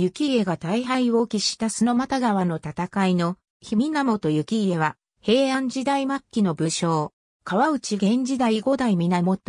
幸家が大敗を喫した須又川の戦いの、日本幸家は、平安時代末期の武将、川内源時代五代源、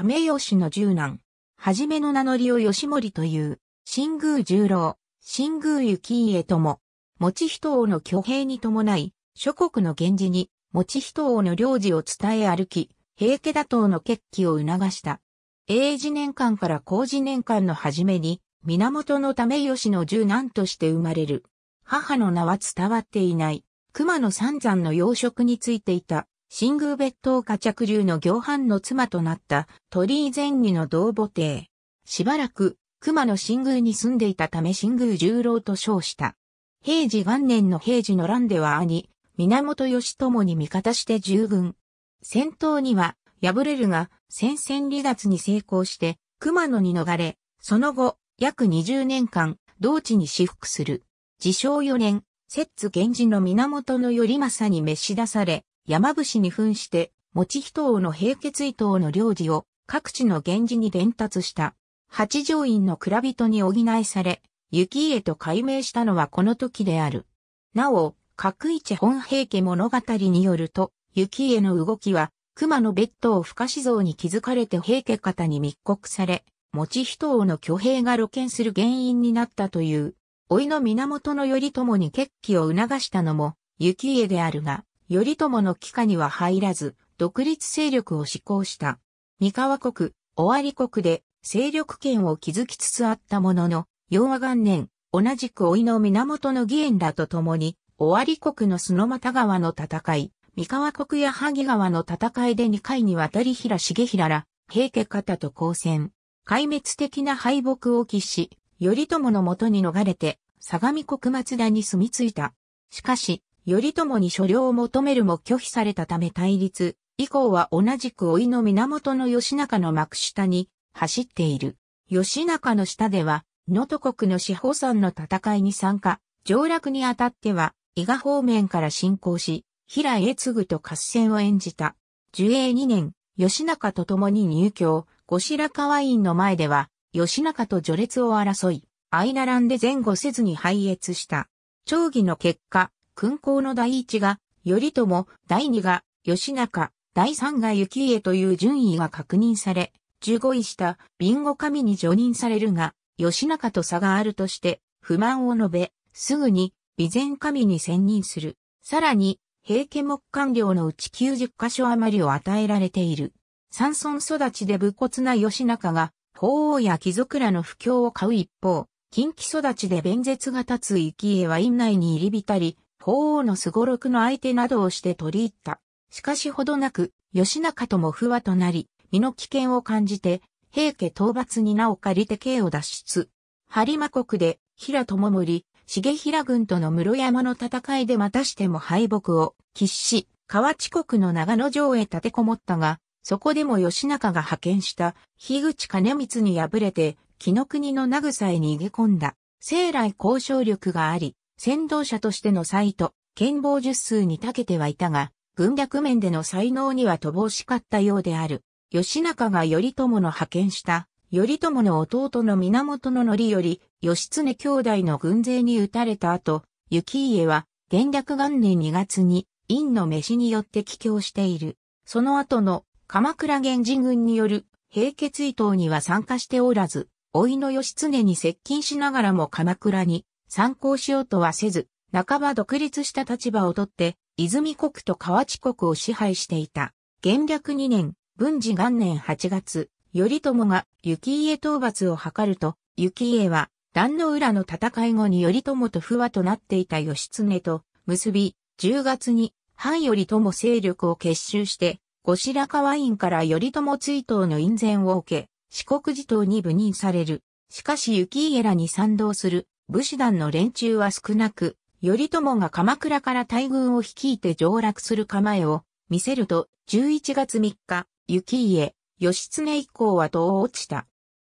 為義の十男、はじめの名乗りを吉盛という、新宮十郎、新宮幸家とも、持人王の挙兵に伴い、諸国の源氏に、持人王の領事を伝え歩き、平家打倒の決起を促した。永治年間から工事年間の初めに、源のため吉の十男として生まれる。母の名は伝わっていない。熊野三山の養殖についていた、新宮別当家着流の行藩の妻となった鳥居前儀の同母帝。しばらく、熊野新宮に住んでいたため新宮十郎と称した。平治元年の平治の乱では兄、源義朝に味方して従軍。戦闘には敗れるが、戦線離脱に成功して、熊野に逃れ、その後、約20年間、同地に私服する。自称4年、摂津源氏の源の頼政に召し出され、山伏に扮して、持人王の平血伊藤の領事を各地の源氏に伝達した。八条院の蔵人に補いされ、雪家と改名したのはこの時である。なお、各一本平家物語によると、雪家の動きは、熊のベッドを不可思像に築かれて平家方に密告され、持人王の挙兵が露見する原因になったという、老いの源頼朝に決起を促したのも、幸家であるが、頼朝の帰化には入らず、独立勢力を施行した。三河国、尾張国で勢力圏を築きつつあったものの、洋和元年、同じく老いの源の義援らと共に、尾張国の砂又川の戦い、三河国や萩川の戦いで2回にわたり平重平ら、平家方と交戦。壊滅的な敗北を喫し、頼朝のもとに逃れて、相模国松田に住み着いた。しかし、頼朝に所領を求めるも拒否されたため対立、以降は同じく老いの源義仲の幕下に走っている。義仲の下では、能登国の四方山の戦いに参加、上洛にあたっては、伊賀方面から侵攻し、平江継ぐと合戦を演じた。樹永2年、吉中と共に入居、後白河院の前では、吉中と序列を争い、相並んで前後せずに敗越した。長義の結果、勲功の第一が、頼朝、第二が、吉中、第三が行家という順位が確認され、15位したビンゴ神に除任されるが、吉中と差があるとして、不満を述べ、すぐに備前神に選任する。さらに、平家木管領のうち90箇所余りを与えられている。山村育ちで武骨な義仲が、法王や貴族らの不況を買う一方、近畿育ちで弁舌が立つ生家は院内に入り浸り、法王のすごろくの相手などをして取り入った。しかしほどなく、義仲とも不和となり、身の危険を感じて、平家討伐に名を借りて刑を脱出。播磨国で、平智盛、重平軍との室山の戦いでまたしても敗北を喫し、河内国の長野城へ立てこもったが、そこでも吉中が派遣した樋口兼光に敗れて、木の国の名草へ逃げ込んだ。生来交渉力があり、先導者としての才と、剣謀術数に長けてはいたが、軍略面での才能には乏しかったようである。吉中が頼朝の派遣した頼朝の弟の源の則より、義経兄弟の軍勢に撃たれた後、雪家は、元略元年2月に、院の飯によって帰郷している。その後の、鎌倉源氏軍による、平決追討には参加しておらず、老いの義経に接近しながらも鎌倉に参考しようとはせず、半ば独立した立場をとって、泉国と河内国を支配していた。元略2年、文治元年8月、頼朝が雪家討伐を図ると、雪家は、壇の浦の戦い後に頼朝と不和となっていた義経と結び、10月に、藩頼朝勢力を結集して、後白河院から頼朝追討の院前を受け、四国寺党に部任される。しかし雪家らに賛同する武士団の連中は少なく、頼朝が鎌倉から大軍を率いて上洛する構えを見せると、11月3日、雪家、義経以降は戸を落ちた。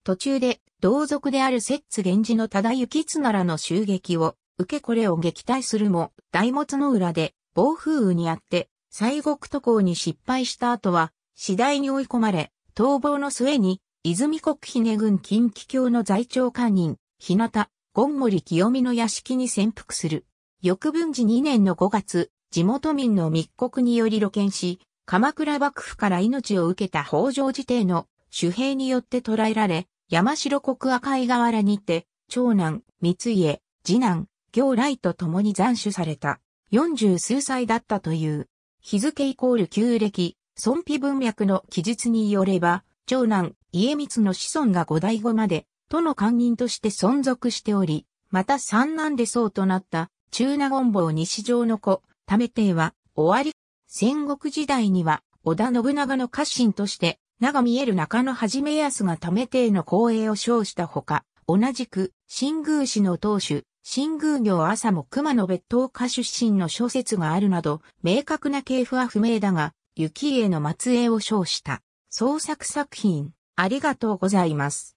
途中で、同族である摂津源氏の忠行つならの襲撃を受けこれを撃退するも、大物の裏で暴風雨にあって、西国渡航に失敗した後は、次第に追い込まれ、逃亡の末に、泉国姫軍近畿教の在庁官人、日向、ゴンモリ清美の屋敷に潜伏する。翌文治2年の5月、地元民の密告により露見し、鎌倉幕府から命を受けた北条寺邸の守兵によって捕らえられ、山城国赤井河原にて、長男、三家、次男、行来と共に斬首された。四十数歳だったという。日付イコール旧暦、孫卑文脈の記述によれば、長男、家光の子孫が五代後まで、との官人として存続しており、また三男で僧となった、中納言坊西城の子、為ては、終わり戦国時代には、織田信長の家臣として、名が見える中野はじめ康がてへの光栄を称したほか、同じく、新宮市の当主、新宮行朝も熊野別当家出身の諸説があるなど、明確な系譜は不明だが、雪家の末裔を称した、創作作品、ありがとうございます。